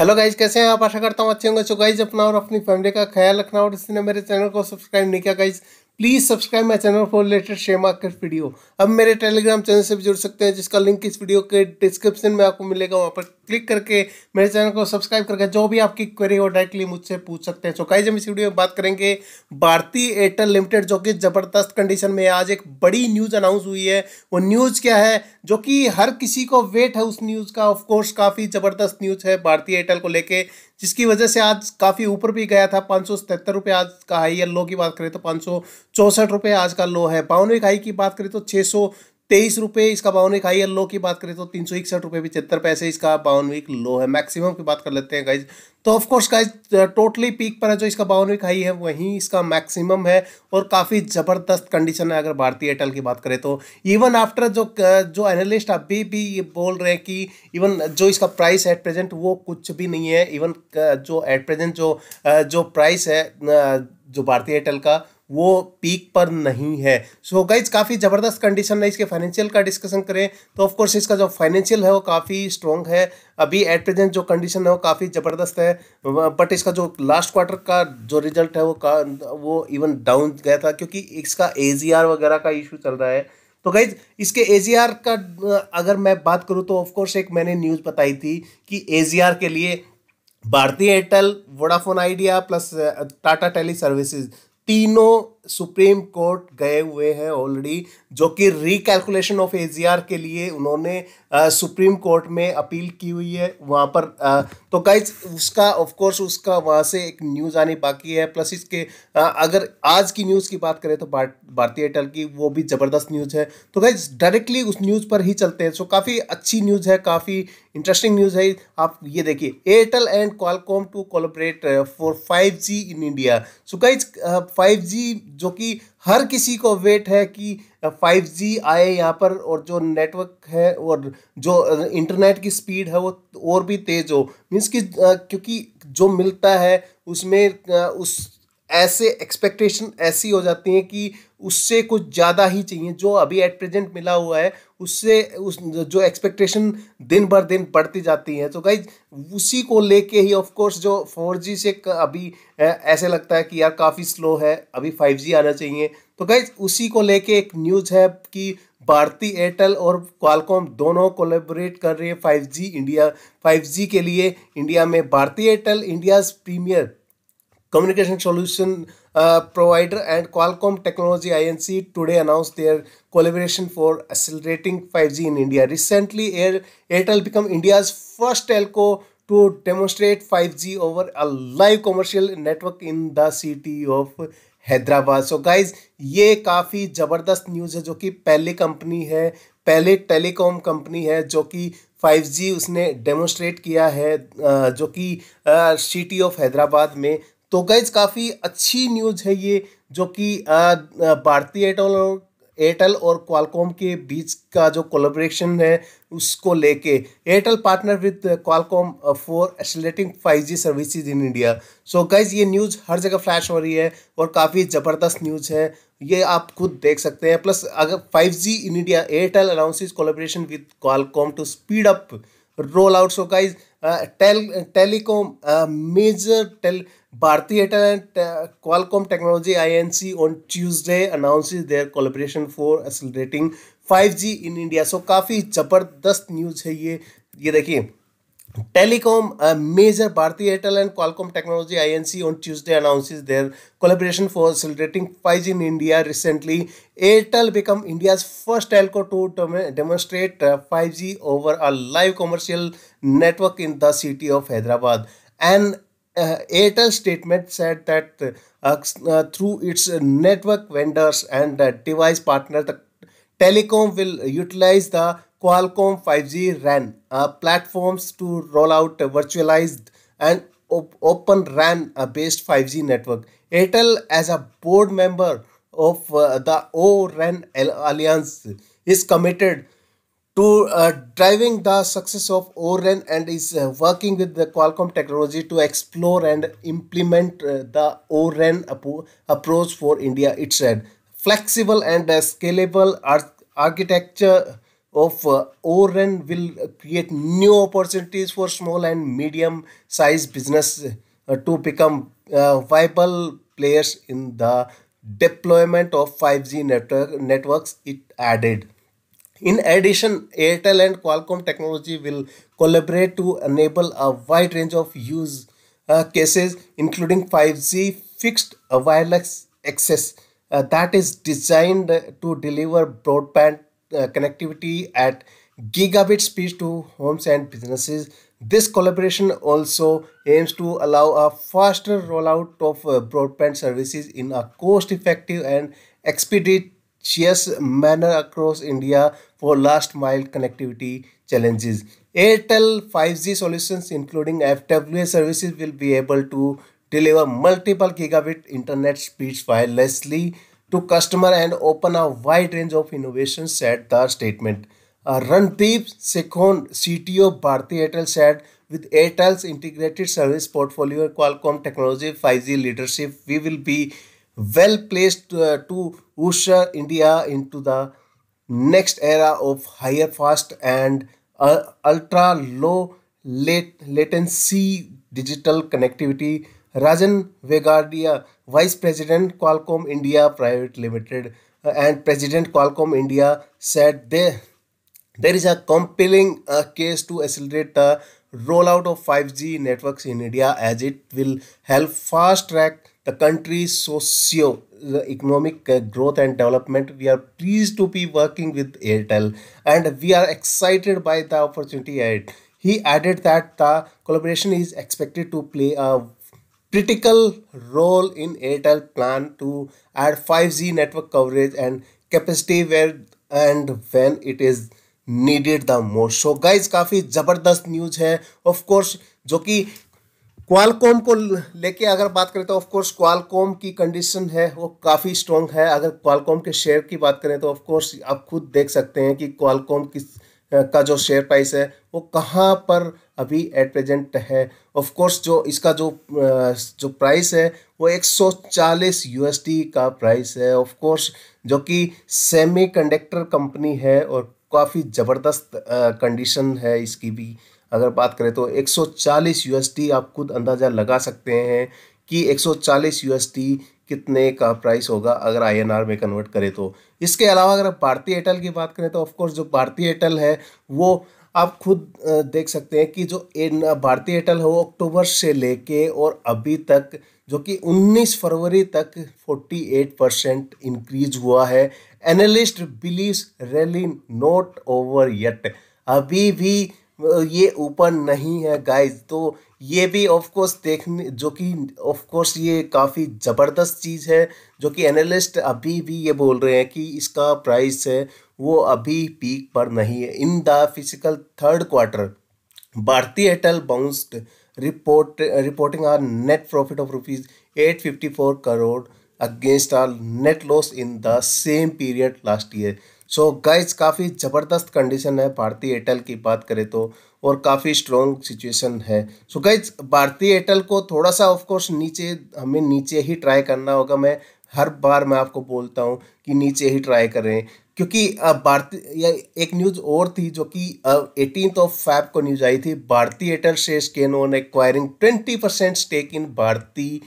Hello guys कैसे हैं आप आशा करता हूँ अच्छे होंगे सो गाइज अपना और अपनी फैमिली का ख्याल रखना और इसने मेरे चैनल को सब्सक्राइब नहीं किया guys please subscribe my channel for latest share market video अब मेरे टेलीग्राम चैनल से भी जुड़ सकते हैं जिसका लिंक इस वीडियो के डिस्क्रिप्शन में आपको मिलेगा वहाँ पर क्लिक करके मेरे चैनल को सब्सक्राइब करके जो भी आपकी क्वेरी हो डायरेक्टली मुझसे पूछ सकते हैं सो कई जब इस वीडियो में बात करेंगे भारतीय एयरटेल लिमिटेड जो कि ज़बरदस्त कंडीशन में आज एक बड़ी न्यूज़ अनाउंस हुई है वो न्यूज़ क्या है जो कि हर किसी को वेट है उस न्यूज़ का ऑफकोर्स काफ़ी ज़बरदस्त न्यूज़ है भारतीय एयरटेल को लेकर जिसकी वजह से आज काफ़ी ऊपर भी गया था पाँच सौ सतहत्तर रुपये आज का हाई या लो की बात करें तो पाँच सौ चौंसठ रुपये आज का लो है बावनवे हाई की बात करें तो छः सौ तेईस रुपये इसका बावनवीक हाई है लो की बात करें तो तीन सौ इकसठ रुपये पिछहत्तर पैसे इसका बावनविक लो है मैक्सिमम की बात कर लेते हैं गाइज तो ऑफकोर्स गाइज टोटली पीक पर है जो इसका बावनविक हाई है वहीं इसका मैक्सिमम है और काफ़ी ज़बरदस्त कंडीशन है अगर भारतीय एयरटेल की बात करें तो इवन आफ्टर जो जो एनालिस्ट अभी भी ये बोल रहे हैं कि इवन जो इसका प्राइस एट प्रेजेंट वो कुछ भी नहीं है इवन जो एट प्रेजेंट जो जो प्राइस है जो भारतीय एयरटेल का वो पीक पर नहीं है सो so गाइज काफ़ी ज़बरदस्त कंडीशन है इसके फाइनेंशियल का डिस्कशन करें तो ऑफकोर्स इसका जो फाइनेंशियल है वो काफ़ी स्ट्रॉन्ग है अभी एट प्रेजेंट जो कंडीशन है वो काफ़ी ज़बरदस्त है बट इसका जो लास्ट क्वार्टर का जो रिजल्ट है वो का वो इवन डाउन गया था क्योंकि इसका ए वगैरह का इशू चल रहा है तो गाइज इसके ए का अगर मैं बात करूँ तो ऑफकोर्स एक मैंने न्यूज़ बताई थी कि ए के लिए भारतीय Airtel Vodafone Idea plus Tata teleservices vino Supreme Court गए हुए हैं ऑलरेडी जो कि रिकैलकुलेशन ऑफ एजीआर के लिए उन्होंने आ, सुप्रीम कोर्ट में अपील की हुई है वहाँ पर आ, तो गाइज उसका ऑफ कोर्स उसका वहाँ से एक न्यूज़ आनी बाकी है प्लस इसके आ, अगर आज की न्यूज़ की बात करें तो भारतीय एयरटेल की वो भी ज़बरदस्त न्यूज़ है तो गाइज डायरेक्टली उस न्यूज़ पर ही चलते हैं सो तो काफ़ी अच्छी न्यूज़ है काफ़ी इंटरेस्टिंग न्यूज़ है आप ये देखिए Airtel and Qualcomm to collaborate for five in India so guys five जो कि हर किसी को वेट है कि 5G आए यहाँ पर और जो नेटवर्क है और जो इंटरनेट की स्पीड है वो और भी तेज़ हो मीन्स कि क्योंकि जो मिलता है उसमें उस ऐसे एक्सपेक्टेशन ऐसी हो जाती हैं कि उससे कुछ ज़्यादा ही चाहिए जो अभी एट प्रेजेंट मिला हुआ है उससे उस जो एक्सपेक्टेशन दिन भर दिन बढ़ती जाती है तो गाइज उसी को लेके ही ऑफ कोर्स जो फोर जी से अभी ऐसे लगता है कि यार काफ़ी स्लो है अभी फाइव जी आना चाहिए तो गाइज उसी को लेके एक न्यूज़ है कि भारती एयरटेल और क्वालकॉम दोनों कोलेबोरेट कर रहे हैं जी इंडिया फाइव जी के लिए इंडिया में Bharti Airtel India's premier communication solution Uh, provider and Qualcomm Technology INC today announced their collaboration for accelerating 5G in India. Recently, Air, Airtel became India's first telco to demonstrate 5G over a live commercial network in the city of Hyderabad so so guys ये काफ़ी ज़बरदस्त news है जो कि पहली company है पहले telecom company है जो कि 5G उसने डेमोस्ट्रेट किया है जो कि सिटी ऑफ हैदराबाद में तो गैज काफ़ी अच्छी न्यूज़ है ये जो कि भारतीय एयरटेल और एयरटेल और क्वालकॉम के बीच का जो कोलेब्रेशन है उसको लेके Airtel partner with Qualcomm for accelerating 5G services in India so guys ये न्यूज़ हर जगह फ्लैश हो रही है और काफ़ी ज़बरदस्त न्यूज़ है ये आप खुद देख सकते हैं प्लस अगर 5G in India Airtel announces collaboration with Qualcomm to speed up roll out so guys tel telecom major tel Bharti Airtel and Qualcomm Technology INC on Tuesday announces their collaboration for accelerating 5G in India. So काफ़ी ज़बरदस्त news है ये ये देखिए Telecom, a major Bharti Airtel and Qualcomm Technology INC on Tuesday announces their collaboration for accelerating 5G in India. Recently, Airtel became India's first telco to demonstrate 5G over a live commercial network in the city of Hyderabad. An uh, Airtel statement said that uh, uh through its network vendors and uh, device partner, the telecom will utilize the Qualcomm 5G RAN uh, platforms to roll out virtualized and op open RAN-based 5G network. Airtel, as a board member of the O-RAN Alliance, is committed to uh, driving the success of ORAN and is uh, working with the Qualcomm technology to explore and implement uh, the ORAN appro approach for India. It said flexible and uh, scalable ar architecture of uh, ORAN will create new opportunities for small and medium sized business uh, to become viable players in the deployment of 5G network networks. It added. In addition, Airtel and Qualcomm technology will collaborate to enable a wide range of use uh, cases, including 5G fixed wireless access uh, that is designed to deliver broadband uh, connectivity at gigabit speeds to homes and businesses. This collaboration also aims to allow a faster rollout of uh, broadband services in a cost effective and expedite chess manner across India for last mile connectivity challenges. Airtel 5G solutions including FWA services will be able to deliver multiple gigabit internet speeds wirelessly to customer and open a wide range of innovations said the statement. Uh, Randeep Sekhon, CTO Bharti Airtel said with Airtel's integrated service portfolio Qualcomm technology 5G leadership we will be well placed uh, to usher India into the next era of higher fast and uh, ultra low late latency digital connectivity. Rajan Vegardia, Vice President Qualcomm India Private Limited uh, and President Qualcomm India said there, there is a compelling uh, case to accelerate the rollout of 5G networks in India as it will help fast track the country's socio-economic uh, growth and development. We are pleased to be working with Airtel and we are excited by the opportunity ahead. He added that the collaboration is expected to play a critical role in Airtel plan to add 5G network coverage and capacity where and when it needed the most. So, guys, काफ़ी ज़बरदस्त news है Of course, जो कि Qualcomm को लेके अगर बात करें तो ऑफकोर्स क्वालकॉम की कंडीशन है वो काफ़ी स्ट्रॉन्ग है अगर क्वालकॉम के शेयर की बात करें तो ऑफकोर्स आप खुद देख सकते हैं कि क्वालकॉम किस का जो शेयर प्राइस है वो कहाँ पर अभी एट प्रेजेंट है ऑफ कोर्स जो इसका जो जो प्राइस है वो 140 यूएसडी का प्राइस है ऑफ कोर्स जो कि सेमीकंडक्टर कंपनी है और काफ़ी ज़बरदस्त कंडीशन है इसकी भी अगर बात करें तो 140 यूएसडी आप खुद अंदाज़ा लगा सकते हैं कि 140 यूएसडी कितने का प्राइस होगा अगर आईएनआर में कन्वर्ट करें तो इसके अलावा अगर भारतीय एयरटेल की बात करें तो ऑफकोर्स जो भारतीय एयरटेल है वो आप खुद देख सकते हैं कि जो भारतीय एयरटेल है वो अक्टूबर से लेके और अभी तक जो कि 19 फरवरी तक 48 परसेंट इंक्रीज हुआ है analyst believes rally not over yet अभी भी ये ऊपर नहीं है गाइस तो ये भी ऑफ कोर्स देखने जो कि ऑफ कोर्स ये काफ़ी ज़बरदस्त चीज़ है जो कि एनालिस्ट अभी भी ये बोल रहे हैं कि इसका प्राइस है वो अभी पीक पर नहीं है in the fiscal third quarter भारतीय Airtel bounced report reporting our net profit of rupees eight fifty four crore against our net loss in the same period last year so so, guys काफ़ी ज़बरदस्त condition है भारतीय Airtel की बात करें तो और काफ़ी स्ट्रॉन्ग सिचुएशन है सो so, गाइज भारतीय एयरटेल को थोड़ा सा ऑफ कोर्स नीचे हमें नीचे ही ट्राई करना होगा मैं हर बार मैं आपको बोलता हूँ कि नीचे ही ट्राई करें क्योंकि भारतीय एक न्यूज़ और थी जो कि एटीन ऑफ फैब को न्यूज़ आई थी भारतीय एयरटेल शेयर के on acquiring twenty percent stake in भारतीय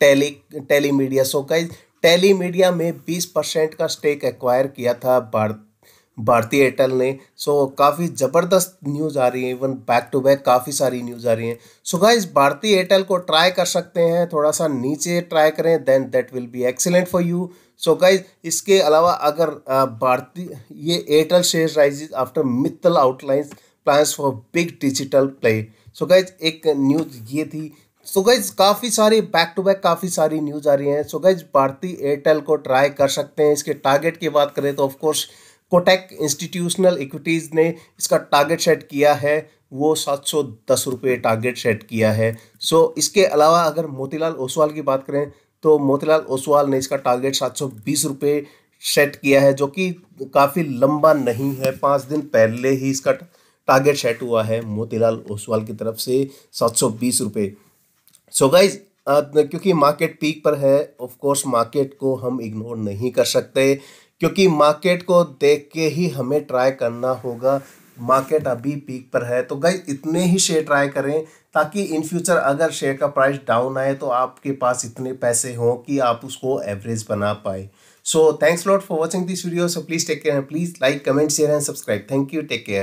tele telemedia so guys telemedia में बीस परसेंट का स्टेक एक्वायर किया था भारत भारतीय एयरटेल ने सो so, काफ़ी ज़बरदस्त न्यूज़ आ रही है इवन बैक टू बैक काफ़ी सारी न्यूज़ आ रही है सो गाइस भारतीय एयरटेल को ट्राई कर सकते हैं थोड़ा सा नीचे ट्राई करें then that will be excellent for you so guys इसके अलावा अगर भारतीय ये Airtel share rises after Mittal outlines plans for big digital play so guys एक न्यूज़ ये थी सो so गाइज काफ़ी सारी बैक टू बैक काफ़ी सारी न्यूज़ आ रही हैं सो गाइज भारतीय एयरटेल को ट्राई कर सकते हैं इसके टारगेट की बात करें तो ऑफकोर्स कोटेक इंस्टीट्यूशनल इक्विटीज़ ने इसका टारगेट सेट किया है वो सात सौ दस रुपये टारगेट सेट किया है सो so, इसके अलावा अगर मोतीलाल ओसवाल की बात करें तो मोतीलाल ओसवाल ने इसका टारगेट सात सौ बीस रुपये सेट किया है जो कि काफ़ी लंबा नहीं है पाँच दिन पहले ही इसका टारगेट सेट हुआ है मोतीलाल ओसवाल की तरफ से सात सौ बीस रुपये सो गाइज क्योंकि मार्केट पीक पर है ऑफ कोर्स मार्केट को हम इग्नोर नहीं कर सकते क्योंकि मार्केट को देख के ही हमें ट्राई करना होगा मार्केट अभी पीक पर है तो गाइज इतने ही शेयर ट्राई करें ताकि इन फ्यूचर अगर शेयर का प्राइस डाउन आए तो आपके पास इतने पैसे हों कि आप उसको एवरेज बना पाए so thanks lot for watching this video so please take care please like comment share and subscribe thank you take care